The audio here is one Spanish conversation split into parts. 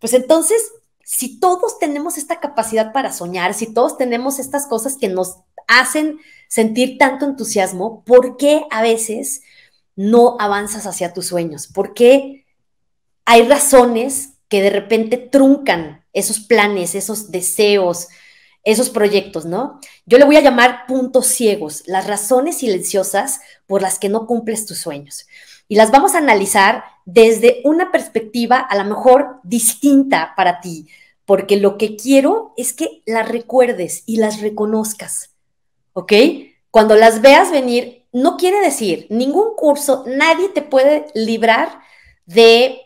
Pues entonces, si todos tenemos esta capacidad para soñar, si todos tenemos estas cosas que nos hacen sentir tanto entusiasmo, ¿por qué a veces no avanzas hacia tus sueños? ¿Por qué hay razones que de repente truncan esos planes, esos deseos, esos proyectos, ¿no? Yo le voy a llamar puntos ciegos, las razones silenciosas por las que no cumples tus sueños y las vamos a analizar desde una perspectiva a lo mejor distinta para ti, porque lo que quiero es que las recuerdes y las reconozcas, ¿ok? Cuando las veas venir, no quiere decir ningún curso, nadie te puede librar de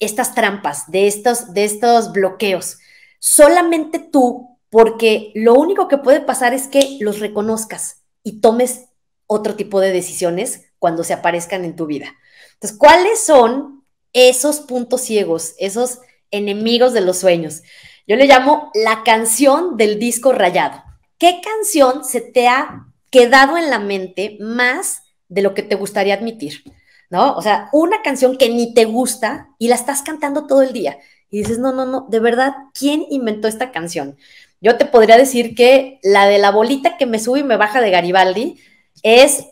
estas trampas, de estos, de estos bloqueos. Solamente tú, porque lo único que puede pasar es que los reconozcas y tomes otro tipo de decisiones cuando se aparezcan en tu vida. Entonces, ¿cuáles son esos puntos ciegos, esos enemigos de los sueños? Yo le llamo la canción del disco rayado. ¿Qué canción se te ha quedado en la mente más de lo que te gustaría admitir? ¿No? O sea, una canción que ni te gusta y la estás cantando todo el día. Y dices, no, no, no, de verdad, ¿quién inventó esta canción? Yo te podría decir que la de la bolita que me sube y me baja de Garibaldi es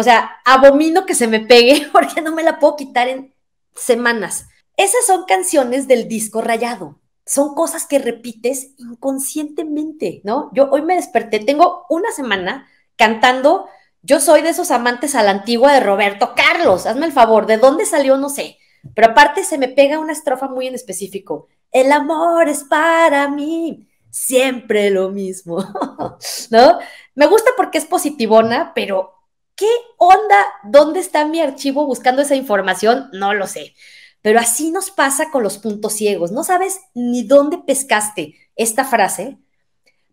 o sea, abomino que se me pegue porque no me la puedo quitar en semanas. Esas son canciones del disco rayado. Son cosas que repites inconscientemente, ¿no? Yo hoy me desperté, tengo una semana cantando. Yo soy de esos amantes a la antigua de Roberto Carlos. Hazme el favor, ¿de dónde salió? No sé. Pero aparte se me pega una estrofa muy en específico. El amor es para mí, siempre lo mismo, ¿no? Me gusta porque es positivona, pero ¿Qué onda? ¿Dónde está mi archivo buscando esa información? No lo sé. Pero así nos pasa con los puntos ciegos. No sabes ni dónde pescaste esta frase,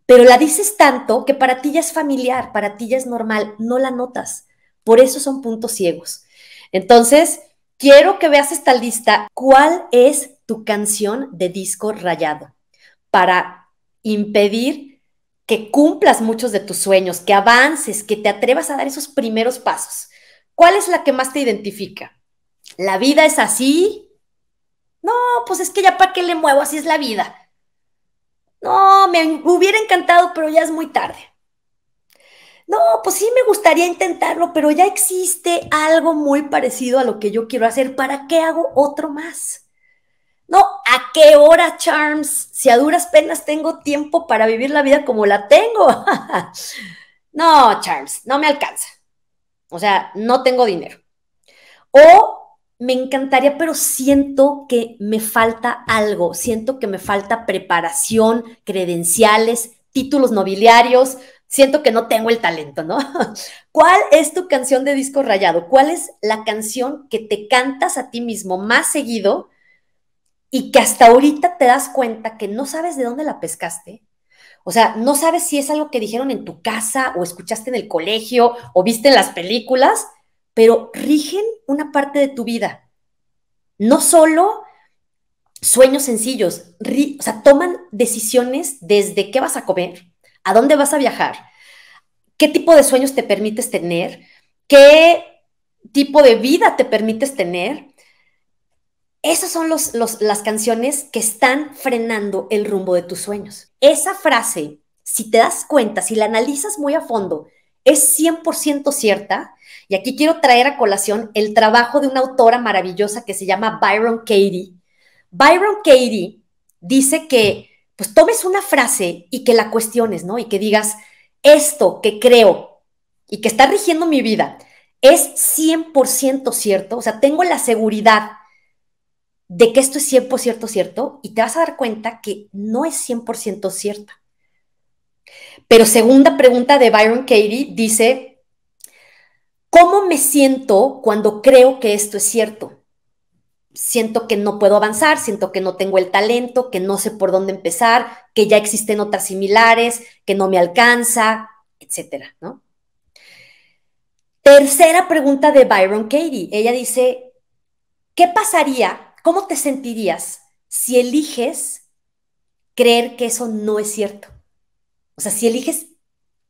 pero la dices tanto que para ti ya es familiar, para ti ya es normal, no la notas. Por eso son puntos ciegos. Entonces, quiero que veas esta lista. ¿Cuál es tu canción de disco rayado? Para impedir que cumplas muchos de tus sueños, que avances, que te atrevas a dar esos primeros pasos. ¿Cuál es la que más te identifica? ¿La vida es así? No, pues es que ya para qué le muevo, así es la vida. No, me hubiera encantado, pero ya es muy tarde. No, pues sí me gustaría intentarlo, pero ya existe algo muy parecido a lo que yo quiero hacer. ¿Para qué hago otro más? No, ¿a qué hora, Charms? Si a duras penas tengo tiempo para vivir la vida como la tengo. no, Charms, no me alcanza. O sea, no tengo dinero. O me encantaría, pero siento que me falta algo. Siento que me falta preparación, credenciales, títulos nobiliarios. Siento que no tengo el talento, ¿no? ¿Cuál es tu canción de disco rayado? ¿Cuál es la canción que te cantas a ti mismo más seguido? y que hasta ahorita te das cuenta que no sabes de dónde la pescaste. O sea, no sabes si es algo que dijeron en tu casa o escuchaste en el colegio o viste en las películas, pero rigen una parte de tu vida. No solo sueños sencillos, o sea, toman decisiones desde qué vas a comer, a dónde vas a viajar, qué tipo de sueños te permites tener, qué tipo de vida te permites tener esas son las canciones que están frenando el rumbo de tus sueños. Esa frase, si te das cuenta, si la analizas muy a fondo, es 100% cierta. Y aquí quiero traer a colación el trabajo de una autora maravillosa que se llama Byron Katie. Byron Katie dice que pues tomes una frase y que la cuestiones, ¿no? Y que digas, esto que creo y que está rigiendo mi vida es 100% cierto, o sea, tengo la seguridad de que esto es 100% cierto y te vas a dar cuenta que no es 100% cierta. Pero segunda pregunta de Byron Katie dice, ¿cómo me siento cuando creo que esto es cierto? Siento que no puedo avanzar, siento que no tengo el talento, que no sé por dónde empezar, que ya existen otras similares, que no me alcanza, etcétera, ¿no? Tercera pregunta de Byron Katie. Ella dice, ¿qué pasaría ¿Cómo te sentirías si eliges creer que eso no es cierto? O sea, si eliges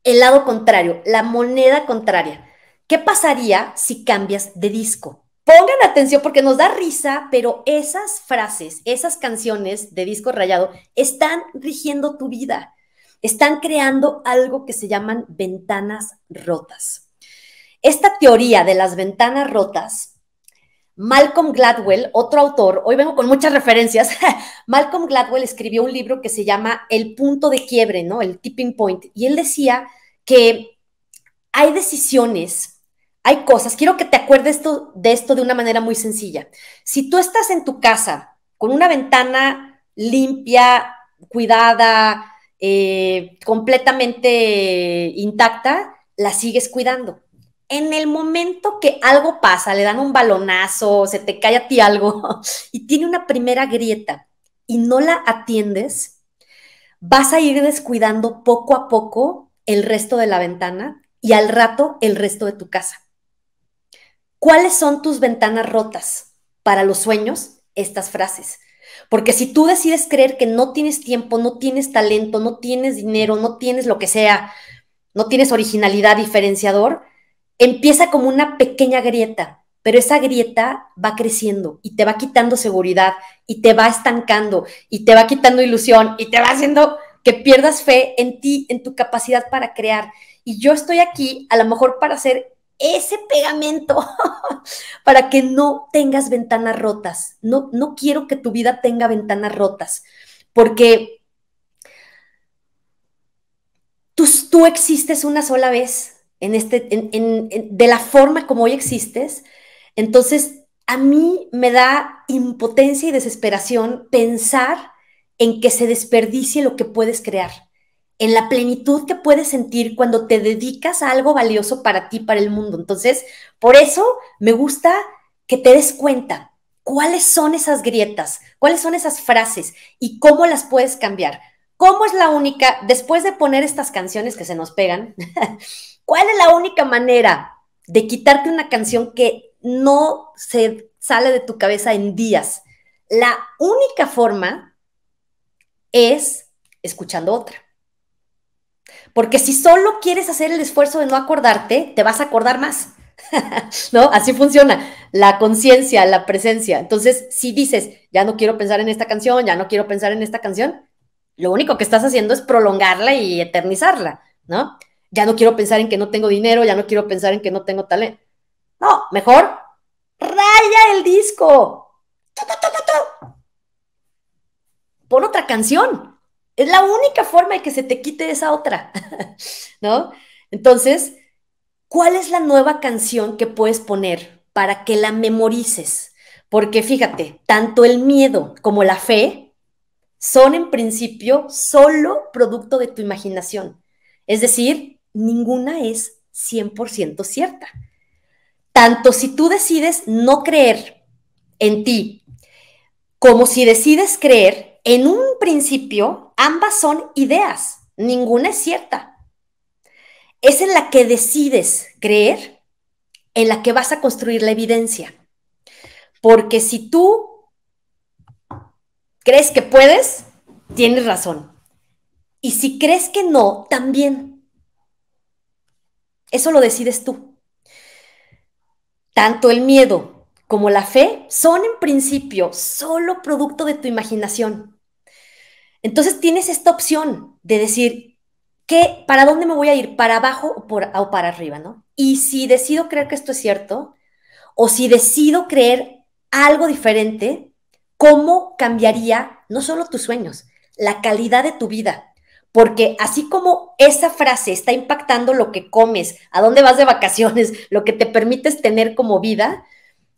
el lado contrario, la moneda contraria, ¿qué pasaría si cambias de disco? Pongan atención porque nos da risa, pero esas frases, esas canciones de disco rayado están rigiendo tu vida. Están creando algo que se llaman ventanas rotas. Esta teoría de las ventanas rotas Malcolm Gladwell, otro autor, hoy vengo con muchas referencias, Malcolm Gladwell escribió un libro que se llama El punto de quiebre, ¿no? El tipping point. Y él decía que hay decisiones, hay cosas, quiero que te acuerdes esto, de esto de una manera muy sencilla. Si tú estás en tu casa con una ventana limpia, cuidada, eh, completamente intacta, la sigues cuidando en el momento que algo pasa, le dan un balonazo, se te cae a ti algo y tiene una primera grieta y no la atiendes, vas a ir descuidando poco a poco el resto de la ventana y al rato el resto de tu casa. ¿Cuáles son tus ventanas rotas para los sueños? Estas frases. Porque si tú decides creer que no tienes tiempo, no tienes talento, no tienes dinero, no tienes lo que sea, no tienes originalidad diferenciador, empieza como una pequeña grieta, pero esa grieta va creciendo y te va quitando seguridad y te va estancando y te va quitando ilusión y te va haciendo que pierdas fe en ti, en tu capacidad para crear. Y yo estoy aquí a lo mejor para hacer ese pegamento, para que no tengas ventanas rotas. No, no quiero que tu vida tenga ventanas rotas, porque tú, tú existes una sola vez en este, de la forma como hoy existes, entonces a mí me da impotencia y desesperación pensar en que se desperdicie lo que puedes crear, en la plenitud que puedes sentir cuando te dedicas a algo valioso para ti, para el mundo. Entonces, por eso me gusta que te des cuenta cuáles son esas grietas, cuáles son esas frases y cómo las puedes cambiar. ¿Cómo es la única, después de poner estas canciones que se nos pegan, ¿Cuál es la única manera de quitarte una canción que no se sale de tu cabeza en días? La única forma es escuchando otra. Porque si solo quieres hacer el esfuerzo de no acordarte, te vas a acordar más. ¿No? Así funciona la conciencia, la presencia. Entonces, si dices, ya no quiero pensar en esta canción, ya no quiero pensar en esta canción, lo único que estás haciendo es prolongarla y eternizarla, ¿no? ya no quiero pensar en que no tengo dinero, ya no quiero pensar en que no tengo talento. No, mejor raya el disco. Pon otra canción. Es la única forma de que se te quite esa otra, ¿no? Entonces, ¿cuál es la nueva canción que puedes poner para que la memorices? Porque fíjate, tanto el miedo como la fe son en principio solo producto de tu imaginación. Es decir, ninguna es 100% cierta. Tanto si tú decides no creer en ti, como si decides creer en un principio, ambas son ideas, ninguna es cierta. Es en la que decides creer, en la que vas a construir la evidencia. Porque si tú crees que puedes, tienes razón. Y si crees que no, también. Eso lo decides tú. Tanto el miedo como la fe son en principio solo producto de tu imaginación. Entonces tienes esta opción de decir, ¿qué, ¿para dónde me voy a ir? ¿Para abajo o, para arriba? ¿no? Y si decido creer que esto es cierto, o si decido creer algo diferente, ¿cómo cambiaría no solo tus sueños, la calidad de tu vida? Porque así como esa frase está impactando lo que comes, a dónde vas de vacaciones, lo que te permites tener como vida,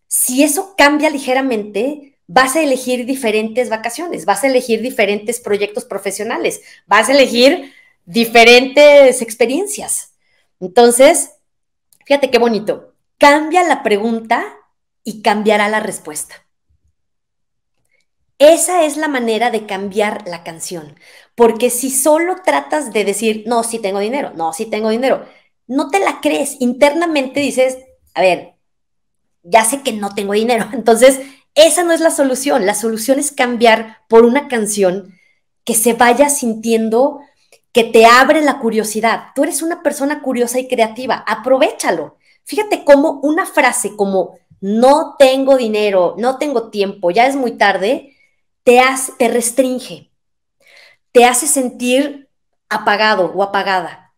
si eso cambia ligeramente, vas a elegir diferentes vacaciones, vas a elegir diferentes proyectos profesionales, vas a elegir diferentes experiencias. Entonces, fíjate qué bonito. Cambia la pregunta y cambiará la respuesta. Esa es la manera de cambiar la canción, porque si solo tratas de decir, no, sí tengo dinero, no, sí tengo dinero, no te la crees. Internamente dices, a ver, ya sé que no tengo dinero. Entonces, esa no es la solución. La solución es cambiar por una canción que se vaya sintiendo que te abre la curiosidad. Tú eres una persona curiosa y creativa, aprovechalo. Fíjate cómo una frase como no tengo dinero, no tengo tiempo, ya es muy tarde, te, te restringe, te hace sentir apagado o apagada.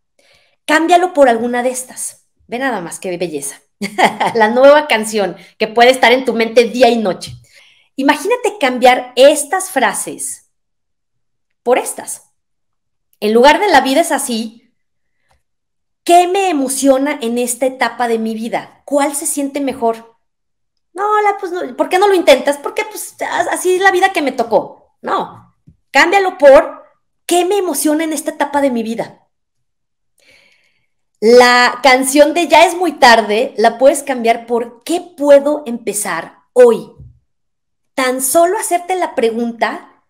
Cámbialo por alguna de estas. Ve nada más que belleza. la nueva canción que puede estar en tu mente día y noche. Imagínate cambiar estas frases por estas. En lugar de la vida es así, ¿qué me emociona en esta etapa de mi vida? ¿Cuál se siente mejor? No, la, pues, ¿por qué no lo intentas? Porque pues así es la vida que me tocó. No, cámbialo por ¿Qué me emociona en esta etapa de mi vida? La canción de Ya es muy tarde la puedes cambiar por ¿Qué puedo empezar hoy? Tan solo hacerte la pregunta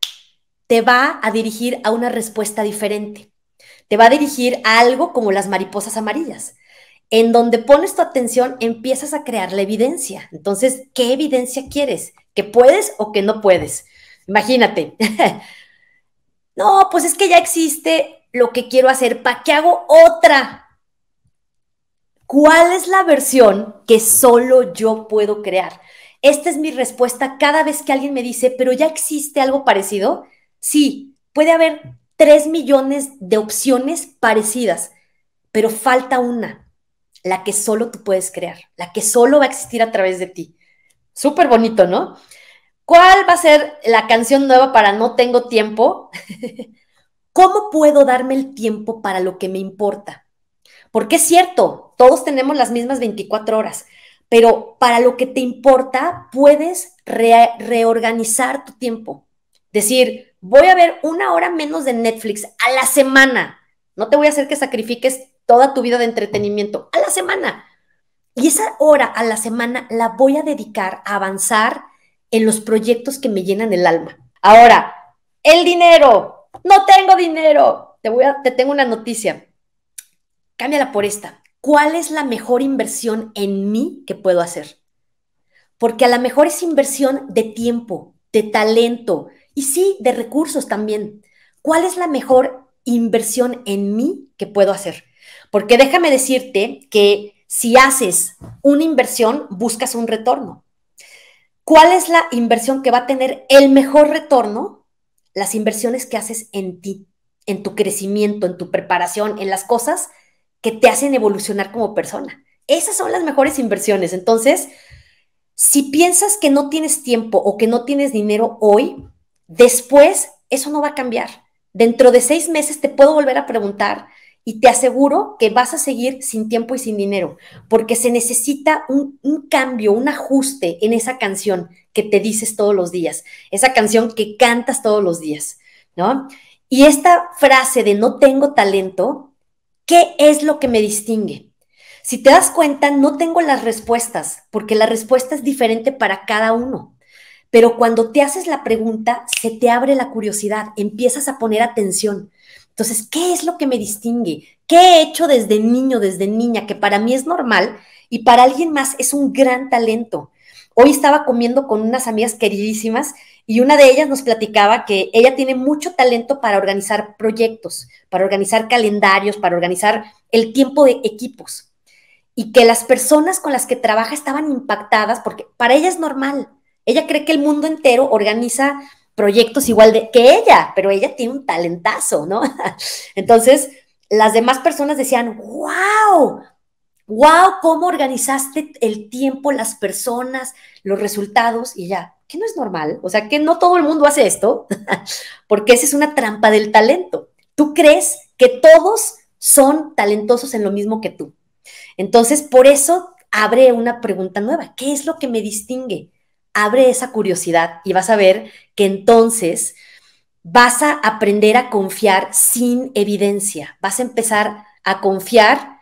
te va a dirigir a una respuesta diferente. Te va a dirigir a algo como las mariposas amarillas. En donde pones tu atención empiezas a crear la evidencia. Entonces, ¿qué evidencia quieres? ¿Que puedes o que no puedes? Imagínate. No, pues es que ya existe lo que quiero hacer, ¿para qué hago otra? ¿Cuál es la versión que solo yo puedo crear? Esta es mi respuesta cada vez que alguien me dice, pero ya existe algo parecido. Sí, puede haber 3 millones de opciones parecidas, pero falta una, la que solo tú puedes crear, la que solo va a existir a través de ti. Súper bonito, ¿no? ¿Cuál va a ser la canción nueva para No tengo tiempo? ¿Cómo puedo darme el tiempo para lo que me importa? Porque es cierto, todos tenemos las mismas 24 horas, pero para lo que te importa puedes reorganizar tu tiempo. Decir, voy a ver una hora menos de Netflix a la semana. No te voy a hacer que sacrifiques toda tu vida de entretenimiento, a la semana. Y esa hora a la semana la voy a dedicar a avanzar en los proyectos que me llenan el alma. Ahora, el dinero. No tengo dinero. Te, voy a, te tengo una noticia. Cámbiala por esta. ¿Cuál es la mejor inversión en mí que puedo hacer? Porque a lo mejor es inversión de tiempo, de talento y sí, de recursos también. ¿Cuál es la mejor inversión en mí que puedo hacer? Porque déjame decirte que si haces una inversión, buscas un retorno. ¿Cuál es la inversión que va a tener el mejor retorno? Las inversiones que haces en ti, en tu crecimiento, en tu preparación, en las cosas que te hacen evolucionar como persona. Esas son las mejores inversiones. Entonces, si piensas que no tienes tiempo o que no tienes dinero hoy, después eso no va a cambiar. Dentro de seis meses te puedo volver a preguntar y te aseguro que vas a seguir sin tiempo y sin dinero, porque se necesita un, cambio, un ajuste en esa canción que te dices todos los días, esa canción que cantas todos los días, ¿no? Y esta frase de no tengo talento, ¿qué es lo que me distingue? Si te das cuenta, no tengo las respuestas, porque la respuesta es diferente para cada uno. Pero cuando te haces la pregunta, se te abre la curiosidad, empiezas a poner atención entonces, ¿qué es lo que me distingue? ¿Qué he hecho desde niño, desde niña, que para mí es normal y para alguien más es un gran talento? Hoy estaba comiendo con unas amigas queridísimas y una de ellas nos platicaba que ella tiene mucho talento para organizar proyectos, para organizar calendarios, para organizar el tiempo de equipos. Y que las personas con las que trabaja estaban impactadas porque para ella es normal. Ella cree que el mundo entero organiza proyectos igual de que ella, pero ella tiene un talentazo, ¿no? Entonces, las demás personas decían, wow, wow, cómo organizaste el tiempo, las personas, los resultados y ya, que no es normal, o sea, que no todo el mundo hace esto, porque esa es una trampa del talento. Tú crees que todos son talentosos en lo mismo que tú. Entonces, por eso abre una pregunta nueva, ¿qué es lo que me distingue? abre esa curiosidad y vas a ver que entonces vas a aprender a confiar sin evidencia, vas a empezar a confiar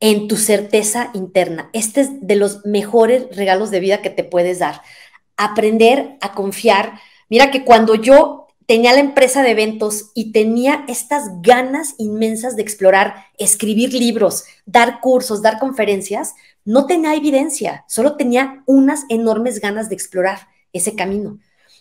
en tu certeza interna. Este es de los mejores regalos de vida que te puedes dar. Aprender a confiar. Mira que cuando yo tenía la empresa de eventos y tenía estas ganas inmensas de explorar, escribir libros, dar cursos, dar conferencias, no tenía evidencia, solo tenía unas enormes ganas de explorar ese camino.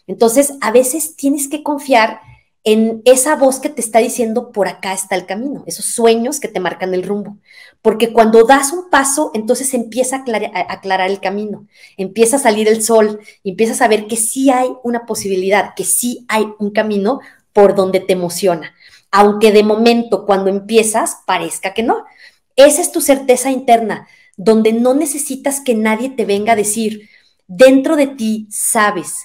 Entonces, a veces tienes que confiar en esa voz que te está diciendo por acá está el camino, esos sueños que te marcan el rumbo. Porque cuando das un paso, entonces empieza a aclarar, el camino, empieza a salir el sol, empiezas a ver que sí hay una posibilidad, que sí hay un camino por donde te emociona. Aunque de momento cuando empiezas parezca que no. Esa es tu certeza interna, donde no necesitas que nadie te venga a decir, dentro de ti sabes.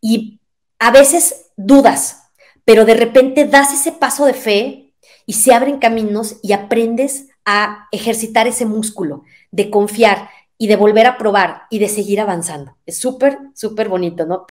Y a veces dudas, pero de repente das ese paso de fe y se abren caminos y aprendes a ejercitar ese músculo de confiar y de volver a probar y de seguir avanzando. Es súper, súper bonito, ¿no?